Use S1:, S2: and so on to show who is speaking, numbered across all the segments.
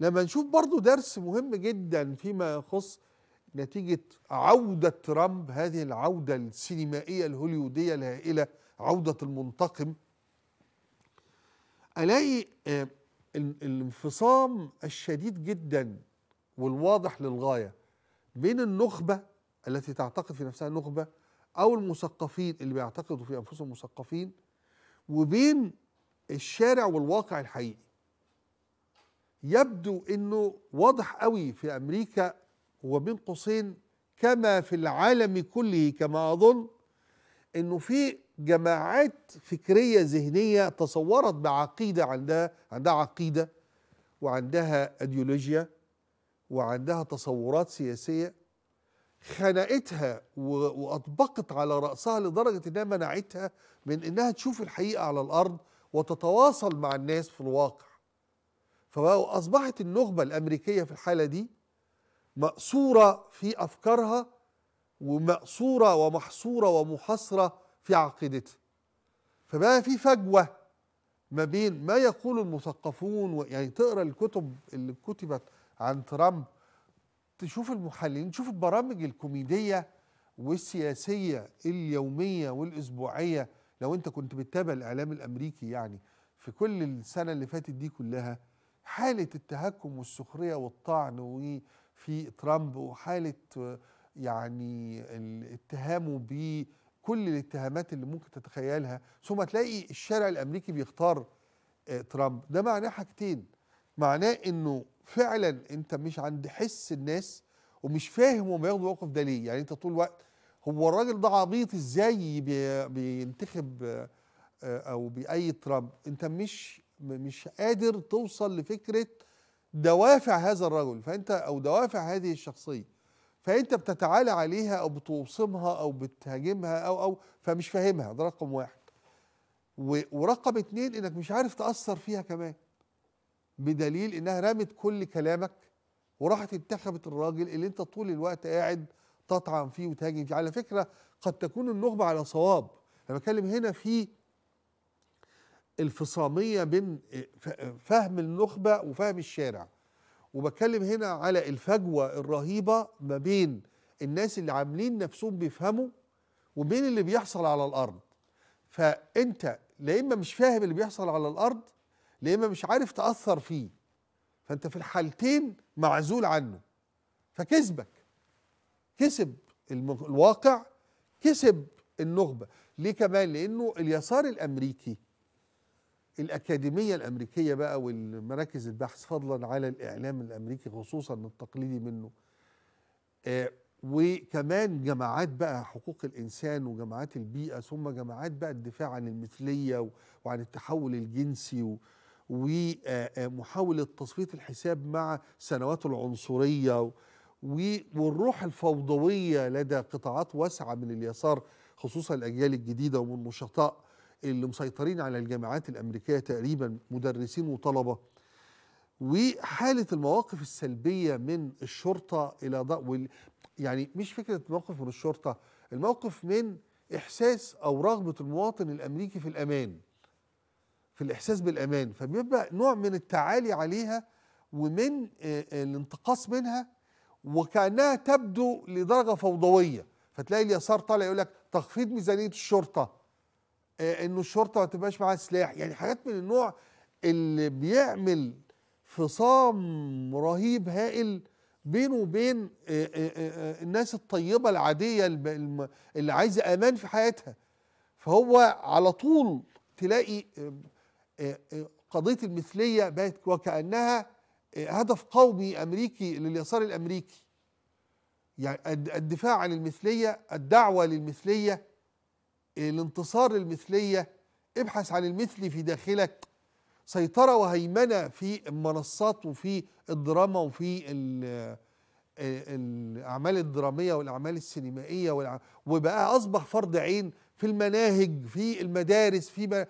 S1: لما نشوف برضو درس مهم جدا فيما يخص نتيجة عودة ترامب هذه العودة السينمائية الهوليودية الهائلة عودة المنتقم ألاقي آه، الانفصام الشديد جدا والواضح للغاية بين النخبة التي تعتقد في نفسها النخبة أو المثقفين اللي بيعتقدوا في أنفسهم مثقفين وبين الشارع والواقع الحقيقي يبدو انه واضح قوي في امريكا وبين قوسين كما في العالم كله كما اظن انه في جماعات فكريه ذهنيه تصورت بعقيده عندها عندها عقيده وعندها ايديولوجيا وعندها تصورات سياسيه خنقتها واطبقت على راسها لدرجه انها منعتها من انها تشوف الحقيقه على الارض وتتواصل مع الناس في الواقع فأصبحت النخبة الأمريكية في الحالة دي مأسورة في أفكارها ومأسورة ومحصورة ومحصرة في عقيدتها فبقى في فجوة ما بين ما يقول المثقفون يعني تقرا الكتب اللي كتبت عن ترامب تشوف المحللين تشوف البرامج الكوميدية والسياسية اليومية والأسبوعية لو أنت كنت بتتابع الإعلام الأمريكي يعني في كل السنة اللي فاتت دي كلها حالة التهكم والسخرية والطعن في ترامب وحالة يعني اتهامه بكل الاتهامات اللي ممكن تتخيلها ثم تلاقي الشارع الأمريكي بيختار آه، ترامب ده معناه حاجتين معناه انه فعلا انت مش عند حس الناس ومش فاهم هم ياخدوا الموقف ده ليه يعني انت طول الوقت هو الراجل ده عبيط ازاي بينتخب آه، او بيأيد ترامب انت مش مش قادر توصل لفكره دوافع هذا الرجل فانت او دوافع هذه الشخصيه فانت بتتعالى عليها او بتوصمها او بتهاجمها او او فمش فاهمها ده رقم واحد ورقم اتنين انك مش عارف تاثر فيها كمان بدليل انها رمت كل كلامك وراحت انتخبت الراجل اللي انت طول الوقت قاعد تطعن فيه وتهاجم فيه على فكره قد تكون النخبه على صواب انا بتكلم هنا في الفصاميه بين فهم النخبه وفهم الشارع وبتكلم هنا على الفجوه الرهيبه ما بين الناس اللي عاملين نفسهم بيفهموا وبين اللي بيحصل على الارض فانت لا اما مش فاهم اللي بيحصل على الارض لا اما مش عارف تاثر فيه فانت في الحالتين معزول عنه فكسبك كسب الواقع كسب النخبه ليه كمان لانه اليسار الامريكي الأكاديمية الأمريكية بقى والمراكز البحث فضلا على الإعلام الأمريكي خصوصا التقليدي منه آه وكمان جماعات بقى حقوق الإنسان وجماعات البيئة ثم جماعات بقى الدفاع عن المثلية وعن التحول الجنسي ومحاولة آه، آه، تصفية الحساب مع سنوات العنصرية والروح الفوضوية لدى قطاعات واسعة من اليسار خصوصا الأجيال الجديدة ومن نشطاء اللي مسيطرين على الجامعات الامريكيه تقريبا مدرسين وطلبه وحاله المواقف السلبيه من الشرطه الى وال يعني مش فكره موقف من الشرطه الموقف من احساس او رغبه المواطن الامريكي في الامان في الاحساس بالامان فبيبقى نوع من التعالي عليها ومن آه، آه، الانتقاص منها وكانها تبدو لدرجه فوضويه فتلاقي اليسار طالع يقول لك تخفيض ميزانيه الشرطه آه، انه الشرطه ما تبقاش معاها سلاح يعني حاجات من النوع اللي بيعمل فصام رهيب هائل بينه وبين آه، آه، الناس الطيبه العاديه اللي عايزه امان في حياتها فهو على طول تلاقي قضيه المثليه بقت وكانها هدف قومي امريكي لليسار الامريكي يعني الدفاع عن المثليه الدعوه للمثليه الانتصار للمثلية ابحث عن المثل في داخلك سيطرة وهيمنة في المنصات وفي الدراما وفي آه، الأعمال الدرامية والأعمال السينمائية وبقى أصبح فرض عين في المناهج في المدارس في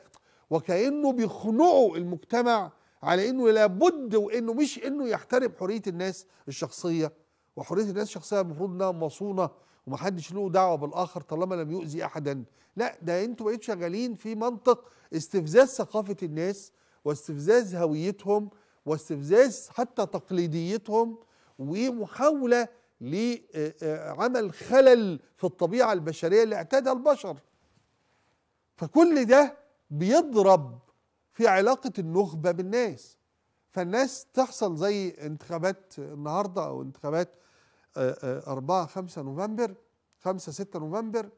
S1: وكأنه بيخنقوا المجتمع على انه لابد وانه مش انه يحترم حريه الناس الشخصيه وحريه الناس الشخصيه المفروض انها مصونه ومحدش له دعوه بالاخر طالما لم يؤذي احدا لا ده انتوا بقيتوا شغالين في منطق استفزاز ثقافه الناس واستفزاز هويتهم واستفزاز حتى تقليديتهم ومحاوله لعمل خلل في الطبيعه البشريه اللي اعتادها البشر فكل ده بيضرب في علاقه النخبه بالناس فالناس تحصل زي انتخابات النهارده او انتخابات 4 آه، 5 آه، نوفمبر 5 6 نوفمبر